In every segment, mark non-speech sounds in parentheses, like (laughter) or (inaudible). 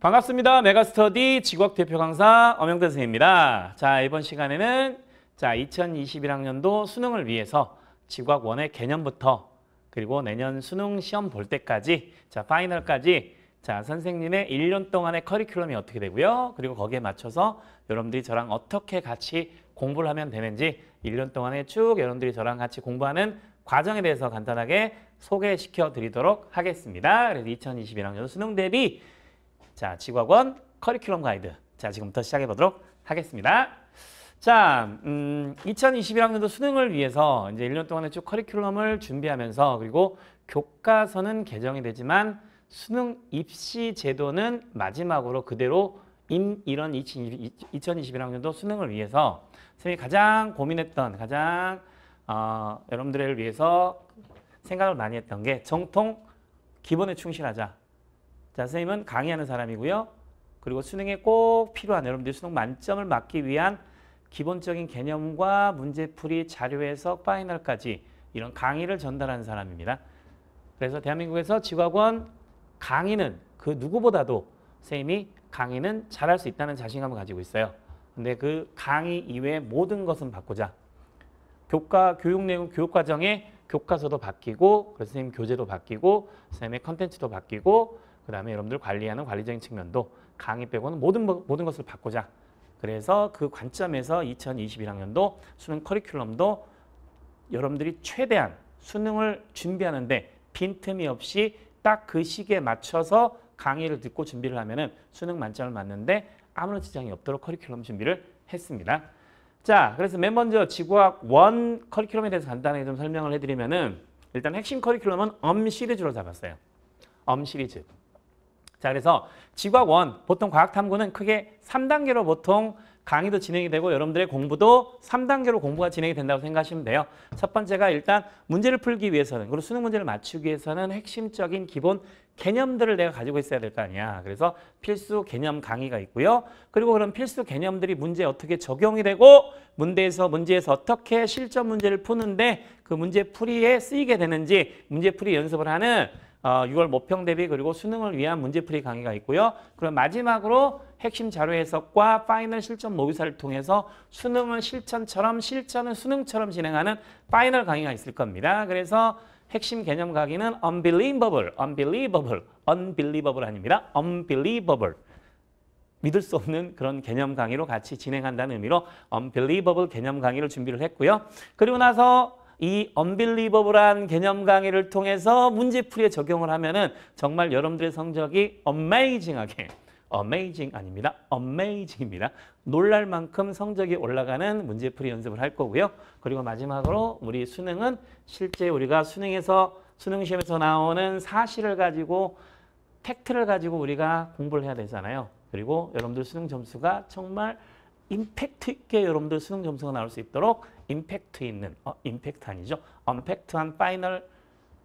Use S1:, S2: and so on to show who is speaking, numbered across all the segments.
S1: 반갑습니다. 메가스터디 지구학 대표 강사 엄영대 선생입니다. 자, 이번 시간에는 자, 2021학년도 수능을 위해서 지구학 원의 개념부터 그리고 내년 수능 시험 볼 때까지 자, 파이널까지 자, 선생님의 1년 동안의 커리큘럼이 어떻게 되고요. 그리고 거기에 맞춰서 여러분들이 저랑 어떻게 같이 공부를 하면 되는지 1년 동안에 쭉 여러분들이 저랑 같이 공부하는 과정에 대해서 간단하게 소개시켜 드리도록 하겠습니다. 그래서 2021학년 수능 대비 자, 지구학원 커리큘럼 가이드. 자, 지금부터 시작해 보도록 하겠습니다. 자, 음, 2021학년도 수능을 위해서 이제 1년 동안에쭉 커리큘럼을 준비하면서 그리고 교과서는 개정이 되지만 수능 입시 제도는 마지막으로 그대로 임, 이런 2021학년도 수능을 위해서 선생님이 가장 고민했던 가장 어, 여러분들을 위해서 생각을 많이 했던 게 정통 기본에 충실하자 자, 선생님은 강의하는 사람이고요. 그리고 수능에 꼭 필요한 여러분들 수능 만점을 맞기 위한 기본적인 개념과 문제풀이 자료에서 파이널까지 이런 강의를 전달하는 사람입니다. 그래서 대한민국에서 지과원 강의는 그 누구보다도 선생님이 강의는 잘할 수 있다는 자신감을 가지고 있어요. 근데 그 강의 이외의 모든 것은 바꾸자. 교과, 교육 내용, 교육 과정에 교과서도 바뀌고, 선생님 교재도 바뀌고, 선생님의 컨텐츠도 바뀌고, 그 다음에 여러분들 관리하는 관리적인 측면도 강의 빼고는 모든, 모든 것을 바꾸자. 그래서 그 관점에서 2021학년도 수능 커리큘럼도 여러분들이 최대한 수능을 준비하는데 빈틈이 없이 딱 그 시기에 맞춰서 강의를 듣고 준비를 하면은 수능 만점을 맞는데 아무런 지장이 없도록 커리큘럼 준비를 했습니다. 자, 그래서 맨 먼저 지구학 원 커리큘럼에 대해서 간단하게 좀 설명을 해드리면은 일단 핵심 커리큘럼은 엄 시리즈로 잡았어요. 엄 시리즈. 자, 그래서 지과원, 보통 과학탐구는 크게 3단계로 보통 강의도 진행이 되고 여러분들의 공부도 3단계로 공부가 진행이 된다고 생각하시면 돼요. 첫 번째가 일단 문제를 풀기 위해서는, 그리고 수능 문제를 맞추기 위해서는 핵심적인 기본 개념들을 내가 가지고 있어야 될 거 아니야. 그래서 필수 개념 강의가 있고요. 그리고 그런 필수 개념들이 문제에 어떻게 적용이 되고 문제에서 문제에서 어떻게 실전 문제를 푸는데 그 문제 풀이에 쓰이게 되는지 문제 풀이 연습을 하는 어, 6월 모평 대비 그리고 수능을 위한 문제풀이 강의가 있고요. 그럼 마지막으로 핵심 자료 해석과 파이널 실전 모의사를 통해서 수능을 실천처럼 실전은 수능처럼 진행하는 파이널 강의가 있을 겁니다. 그래서 핵심 개념 강의는 unbelievable, unbelievable, unbelievable 아닙니다. unbelievable. 믿을 수 없는 그런 개념 강의로 같이 진행한다는 의미로 unbelievable 개념 강의를 준비를 했고요. 그리고 나서 이언빌리버 l i 한 개념 강의를 통해서 문제풀이에 적용을 하면은 정말 여러분들의 성적이 a 메이징하게 a 메이징 아닙니다. a 메이징입니다 놀랄 만큼 성적이 올라가는 문제풀이 연습을 할 거고요. 그리고 마지막으로 우리 수능은 실제 우리가 수능에서 수능 시험에서 나오는 사실을 가지고 팩트를 가지고 우리가 공부를 해야 되잖아요. 그리고 여러분들 수능 점수가 정말 임팩트 있게 여러분들 수능 점수가 나올 수 있도록 임팩트 있는, 어, 임팩트 아니죠? 언팩트한 파이널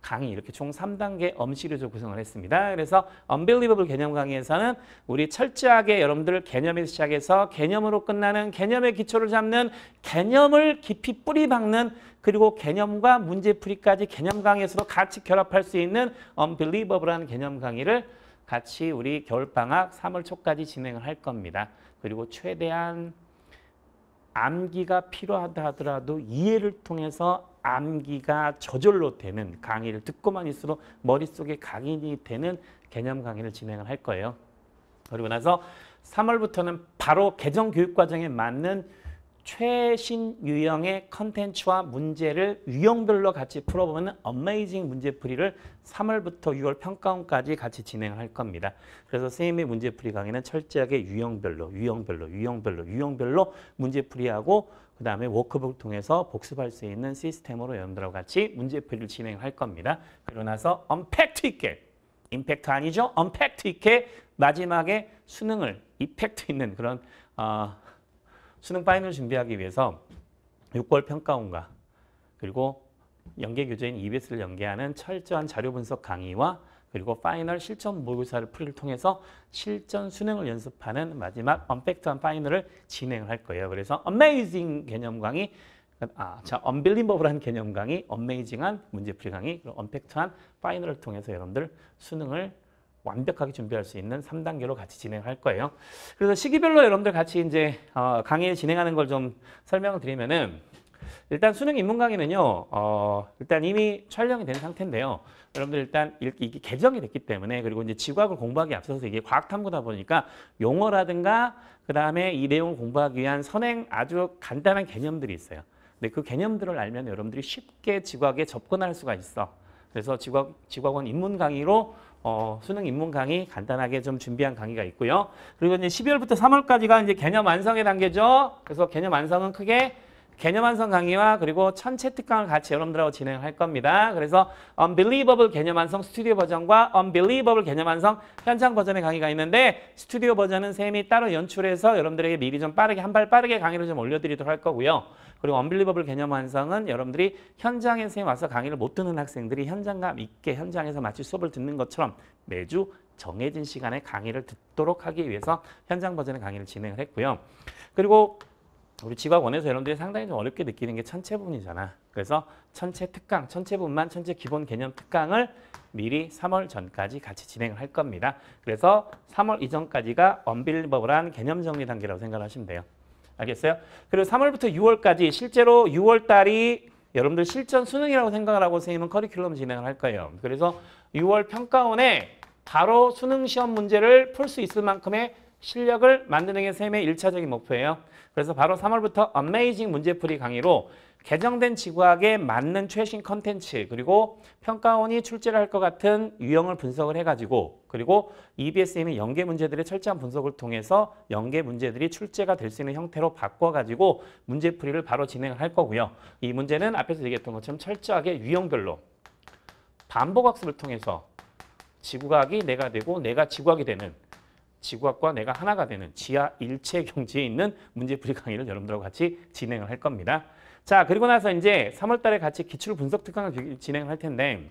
S1: 강의 이렇게 총 3단계 엄시리즈 구성을 했습니다. 그래서 Unbelievable 개념 강의에서는 우리 철저하게 여러분들 개념에서 시작해서 개념으로 끝나는 개념의 기초를 잡는 개념을 깊이 뿌리 박는 그리고 개념과 문제풀이까지 개념 강의에서도 같이 결합할 수 있는 Unbelievable라는 개념 강의를 같이 우리 겨울방학 3월 초까지 진행을 할 겁니다. 그리고 최대한 암기가 필요하다 하더라도 이해를 통해서 암기가 저절로 되는 강의를 듣고만 있어도 머릿속에 각인이 되는 개념 강의를 진행을 할 거예요. 그리고 나서 3월부터는 바로 개정 교육 과정에 맞는 최신 유형의 컨텐츠와 문제를 유형별로 같이 풀어보면 어메이징 문제풀이를 3월부터 6월 평가원까지 같이 진행할 겁니다. 그래서 선생님의 문제풀이 강의는 철저하게 유형별로, 유형별로, 유형별로, 유형별로 문제풀이하고 그 다음에 워크북을 통해서 복습할 수 있는 시스템으로 여러분들하고 같이 문제풀이를 진행할 겁니다. 그러고 나서 언팩트 있게, 임팩트 아니죠? 언팩트 있게 마지막에 수능을 이펙트 있는 그런 어, 수능 파이널 준비하기 위해서 6월 평가원과 그리고 연계 교재인 EBS를 연계하는 철저한 자료 분석 강의와 그리고 파이널 실전 모의고사를 풀이를 통해서 실전 수능을 연습하는 마지막 언팩트한 파이널을 진행을 할 거예요. 그래서 어메이징 개념 강의, 아, 자, 언빌리버블한 개념 강의, 어메이징한 문제풀이 강의, 언팩트한 파이널을 통해서 여러분들 수능을 완벽하게 준비할 수 있는 3단계로 같이 진행할 거예요. 그래서 시기별로 여러분들 같이 이제 어, 강의 진행하는 걸 좀 설명을 드리면은 일단 수능 입문 강의는요. 어, 일단 이미 촬영이 된 상태인데요. 여러분들 일단 이렇게 이게 개정이 됐기 때문에 그리고 이제 지구학을 공부하기 앞서서 이게 과학 탐구다 보니까 용어라든가 그다음에 이 내용을 공부하기 위한 선행 아주 간단한 개념들이 있어요. 근데 그 개념들을 알면 여러분들이 쉽게 지구학에 접근할 수가 있어. 그래서 지구학지구학원 입문 강의로 어, 수능 입문 강의 간단하게 좀 준비한 강의가 있고요. 그리고 이제 12월부터 3월까지가 이제 개념 완성의 단계죠. 그래서 개념 완성은 크게 개념 완성 강의와 그리고 천체 특강을 같이 여러분들하고 진행할 겁니다. 그래서 Unbelievable 개념 완성 스튜디오 버전과 Unbelievable 개념 완성 현장 버전의 강의가 있는데 스튜디오 버전은 쌤이 따로 연출해서 여러분들에게 미리 좀 빠르게 한 발 빠르게 강의를 좀 올려드리도록 할 거고요. 그리고 Unbelievable 개념 완성은 여러분들이 현장에 쌤 와서 강의를 못 듣는 학생들이 현장감 있게 현장에서 마치 수업을 듣는 것처럼 매주 정해진 시간에 강의를 듣도록 하기 위해서 현장 버전의 강의를 진행을 했고요. 그리고 우리 직업원에서 여러분들이 상당히 좀 어렵게 느끼는 게 천체분이잖아. 그래서 천체 특강, 천체분만 천체 기본 개념 특강을 미리 3월 전까지 같이 진행을 할 겁니다. 그래서 3월 이전까지가 언빌버블한 개념 정리 단계라고 생각하시면 돼요. 알겠어요? 그리고 3월부터 6월까지 실제로 6월 달이 여러분들 실전 수능이라고 생각을 하고 선생님은 커리큘럼 진행을 할 거예요. 그래서 6월 평가원에 바로 수능 시험 문제를 풀 수 있을 만큼의 실력을 만드는 게 쌤의 일차적인 목표예요. 그래서 바로 3월부터 어메이징 문제풀이 강의로 개정된 지구학에 맞는 최신 컨텐츠 그리고 평가원이 출제를 할 것 같은 유형을 분석을 해가지고 그리고 EBSM의 연계 문제들의 철저한 분석을 통해서 연계 문제들이 출제가 될 수 있는 형태로 바꿔가지고 문제풀이를 바로 진행을 할 거고요. 이 문제는 앞에서 얘기했던 것처럼 철저하게 유형별로 반복학습을 통해서 지구과학이 내가 되고 내가 지구학이 되는 지구학과 내가 하나가 되는 지하 일체 경지에 있는 문제풀이 강의를 여러분들과 같이 진행을 할 겁니다. 자, 그리고 나서 이제 3월 달에 같이 기출 분석 특강을 진행을 할 텐데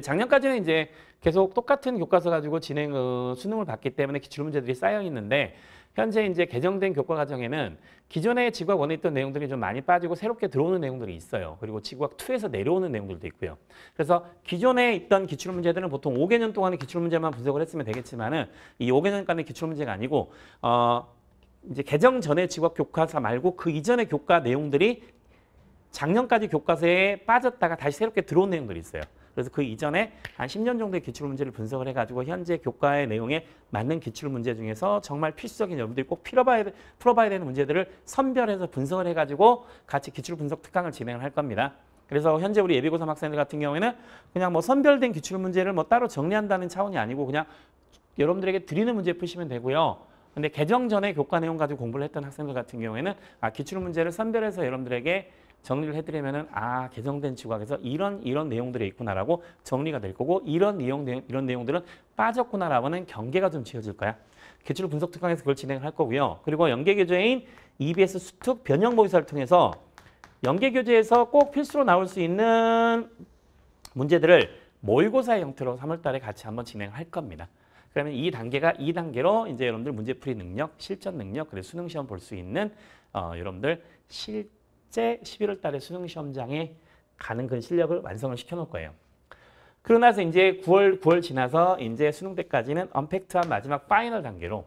S1: 작년까지는 이제 계속 똑같은 교과서 가지고 진행 어, 수능을 봤기 때문에 기출 문제들이 쌓여 있는데 현재 이제 개정된 교과 과정에는 기존에 지구학 원에 있던 내용들이 좀 많이 빠지고 새롭게 들어오는 내용들이 있어요. 그리고 지구학 2에서 내려오는 내용들도 있고요. 그래서 기존에 있던 기출 문제들은 보통 5개년 동안의 기출 문제만 분석을 했으면 되겠지만은 이 5개년간의 기출 문제가 아니고 어 이제 개정 전에 지구학 교과서 말고 그 이전의 교과 내용들이 작년까지 교과서에 빠졌다가 다시 새롭게 들어온 내용들이 있어요. 그래서 그 이전에 한 10년 정도의 기출 문제를 분석을 해가지고 현재 교과의 내용에 맞는 기출 문제 중에서 정말 필수적인 여러분들이 꼭 풀어봐야, 풀어봐야 되는 문제들을 선별해서 분석을 해가지고 같이 기출 분석 특강을 진행을 할 겁니다. 그래서 현재 우리 예비고삼 학생들 같은 경우에는 그냥 뭐 선별된 기출 문제를 뭐 따로 정리한다는 차원이 아니고 그냥 여러분들에게 드리는 문제 푸시면 되고요. 근데 개정 전에 교과 내용 가지고 공부를 했던 학생들 같은 경우에는 아, 기출 문제를 선별해서 여러분들에게 정리를 해드리면은 아 개정된 지구학에서 이런 이런 내용들이 있구나라고 정리가 될 거고 이런 내용 이런 내용들은 빠졌구나라고는 경계가 좀 지어질 거야. 기출 분석 특강에서 그걸 진행할 거고요. 그리고 연계 교재인 EBS 수특 변형 모의사를 통해서 연계 교재에서 꼭 필수로 나올 수 있는 문제들을 모의고사 형태로 3월달에 같이 한번 진행할 겁니다. 그러면 이 단계가 이단계로 이제 여러분들 문제풀이 능력, 실전 능력, 그리고 수능 시험 볼 수 있는 어, 여러분들 실 첫째 11월 달에 수능 시험장에 가는 그런 실력을 완성을 시켜 놓을 거예요. 그러 나서 이제 9월 9월 지나서 이제 수능 때까지는 언팩트한 마지막 파이널 단계로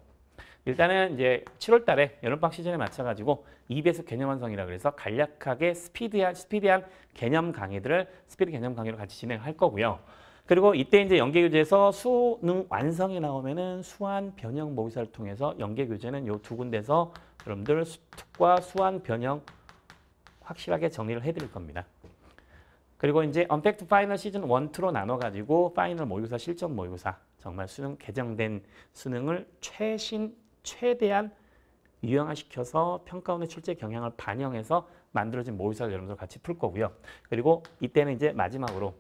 S1: 일단은 이제 7월 달에 여름방 시즌에 맞춰 가지고 2배수 개념 완성이라 그래서 간략하게 스피디한 스피디한 개념 강의들을 스피드 개념 강의로 같이 진행할 거고요. 그리고 이때 이제 연계 교재에서 수능 완성이 나오면은 수완 변형 모의사를 통해서 연계 교재는 요 두 군데서 여러분들 수특과 수완 변형 확실하게 정리를 해드릴 겁니다. 그리고 이제 언팩트 파이널 시즌 1, 2로 나눠가지고 파이널 모의고사, 실전 모의고사 정말 수능 개정된 수능을 최신, 최대한 유형화시켜서 평가원의 출제 경향을 반영해서 만들어진 모의사를 여러분들 같이 풀 거고요. 그리고 이때는 이제 마지막으로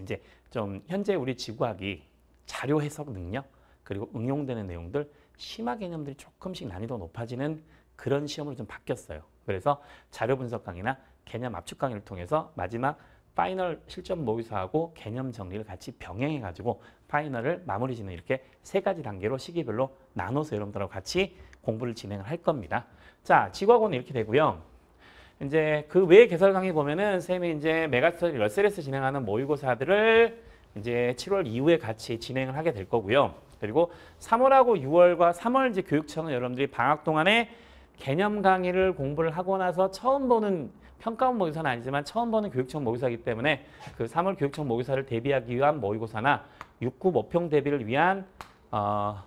S1: 이제 좀 현재 우리 지구학이 자료 해석 능력 그리고 응용되는 내용들 심화 개념들이 조금씩 난이도 높아지는 그런 시험으로 좀 바뀌었어요. 그래서 자료 분석 강의나 개념 압축 강의를 통해서 마지막 파이널 실전 모의사하고 개념 정리를 같이 병행해가지고 파이널을 마무리 짓는 이렇게 세 가지 단계로 시기별로 나눠서 여러분들하고 같이 공부를 진행을 할 겁니다. 자, 지구학원은 이렇게 되고요. 이제 그외 개설 강의 보면은 쌤이 이제 메가스터디 러셀에서 진행하는 모의고사들을 이제 7월 이후에 같이 진행을 하게 될 거고요. 그리고 3월하고 6월과 3월 이제 교육청은 여러분들이 방학 동안에 개념 강의를 공부를 하고 나서 처음 보는 평가원 모의사는 아니지만 처음 보는 교육청 모의사이기 때문에 그 3월 교육청 모의사를 대비하기 위한 모의고사나 6구 모평 대비를 위한 어,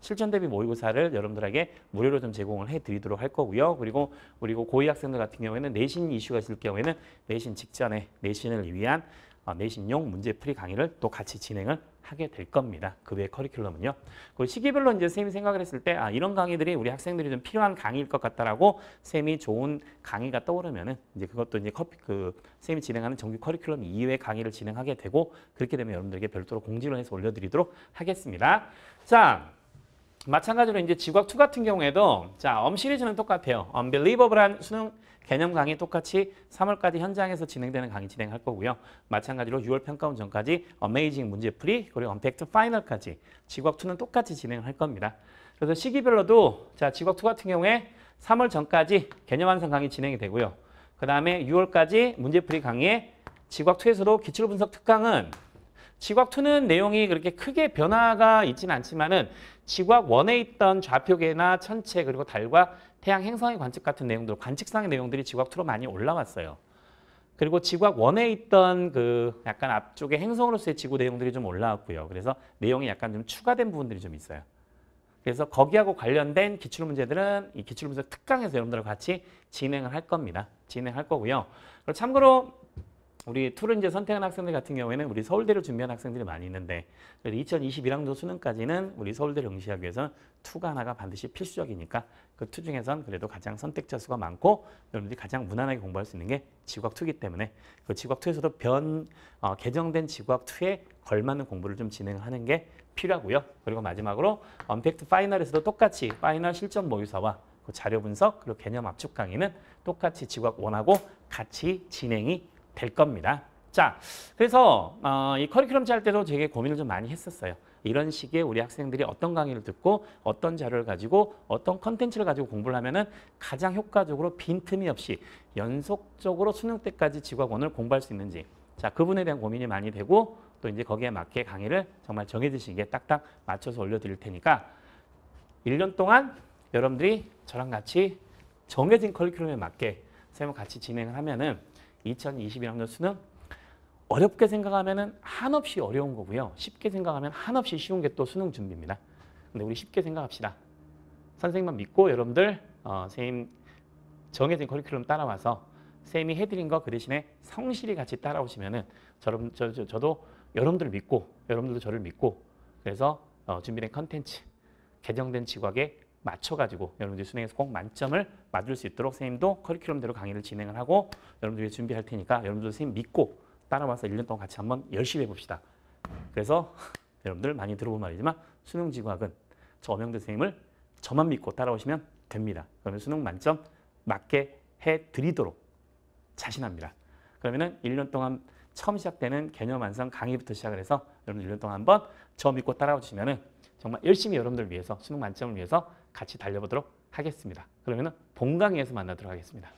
S1: 실전 대비 모의고사를 여러분들에게 무료로 좀 제공을 해드리도록 할 거고요. 그리고 그리고 고 학생들 같은 경우에는 내신 이슈가 있을 경우에는 내신 직전에 내신을 위한 어, 내신용 문제 풀이 강의를 또 같이 진행을 하게 될 겁니다. 그 외 커리큘럼은요. 그 시기별로 이제 선생님이 생각을 했을 때 아, 이런 강의들이 우리 학생들이 좀 필요한 강의일 것 같다라고 선생님이 좋은 강의가 떠오르면은 이제 그것도 이제 커피 그 선생님이 진행하는 정규 커리큘럼 이외 강의를 진행하게 되고 그렇게 되면 여러분들에게 별도로 공지를 해서 올려드리도록 하겠습니다. 자. 마찬가지로 이제 지각 2 같은 경우에도 자, 엄 시리즈는 똑같아요. u n b e l i e v a b l e 한 수능 개념 강의 똑같이 3월까지 현장에서 진행되는 강의 진행할 거고요. 마찬가지로 6월 평가 원전까지 어메이징 문제풀이 그리고 언팩트 파이널까지 직업2는 똑같이 진행할 겁니다. 그래서 시기별로도 자 직업2 같은 경우에 3월 전까지 개념 완성 강의 진행이 되고요. 그 다음에 6월까지 문제풀이 강의에 지각투에서도 기출 분석 특강은 지각투는 내용이 그렇게 크게 변화가 있지는 않지만은 지각 원에 있던 좌표계나 천체 그리고 달과 태양 행성의 관측 같은 내용들, 관측상의 내용들이 지구학 2로 많이 올라왔어요. 그리고 지구학 1에 있던 그 약간 앞쪽에 행성으로서의 지구 내용들이 좀 올라왔고요. 그래서 내용이 약간 좀 추가된 부분들이 좀 있어요. 그래서 거기하고 관련된 기출문제들은 이 기출문제 특강에서 여러분들과 같이 진행을 할 겁니다. 진행할 거고요. 그리고 참고로 우리 툴을 이제 선택한 학생들 같은 경우에는 우리 서울대를 준비한 학생들이 많이 있는데 그래도 2021학년도 수능까지는 우리 서울대를 응시하기 위해서 투가 하나가 반드시 필수적이니까 그 투 중에선 그래도 가장 선택자 수가 많고 여러분들이 가장 무난하게 공부할 수 있는 게 지구학 투기 때문에 그 지구학 투에서도 변 어, 개정된 지구학 투에 걸맞는 공부를 좀 진행하는 게 필요하고요. 그리고 마지막으로 언팩트 파이널에서도 똑같이 파이널 실전 모의사와 그 자료 분석 그리고 개념 압축 강의는 똑같이 지구학 원하고 같이 진행이 될 겁니다. 자, 그래서 어, 이 커리큘럼 짤 때도 되게 고민을 좀 많이 했었어요. 이런 식의 우리 학생들이 어떤 강의를 듣고 어떤 자료를 가지고 어떤 컨텐츠를 가지고 공부를 하면은 가장 효과적으로 빈틈이 없이 연속적으로 수능 때까지 지학원을 공부할 수 있는지 자 그분에 대한 고민이 많이 되고 또 이제 거기에 맞게 강의를 정말 정해지시기 딱딱 맞춰서 올려드릴 테니까 1년 동안 여러분들이 저랑 같이 정해진 커리큘럼에 맞게 쌤과 같이 진행을 하면은 2021학년 수능 어렵게 생각하면 한없이 어려운 거고요. 쉽게 생각하면 한없이 쉬운 게 또 수능 준비입니다. 근데 우리 쉽게 생각합시다. 선생님만 믿고 여러분들 어, 선생님 정해진 커리큘럼 따라와서 선생님이 해드린 거 그 대신에 성실히 같이 따라오시면저 저, 저, 저도 여러분들을 믿고 여러분들도 저를 믿고 그래서 어, 준비된 컨텐츠 개정된 지각에 맞춰가지고 여러분들이 수능에서 꼭 만점을 맞을 수 있도록 선생님도 커리큘럼대로 강의를 진행을 하고 여러분들이 준비할 테니까 여러분들 선생님 믿고 따라와서 1년 동안 같이 한번 열심히 해봅시다. 그래서 (laughs) 여러분들 많이 들어본 말이지만 수능지구학은 저 엄영대 선생님을 저만 믿고 따라오시면 됩니다. 그러면 수능 만점 맞게 해드리도록 자신합니다. 그러면은 1년 동안 처음 시작되는 개념 완성 강의부터 시작을 해서 여러분 1년 동안 한번 저 믿고 따라와 주시면은 정말 열심히 여러분들 을 위해서 수능 만점을 위해서 같이 달려보도록 하겠습니다. 그러면 본강의에서 만나도록 하겠습니다.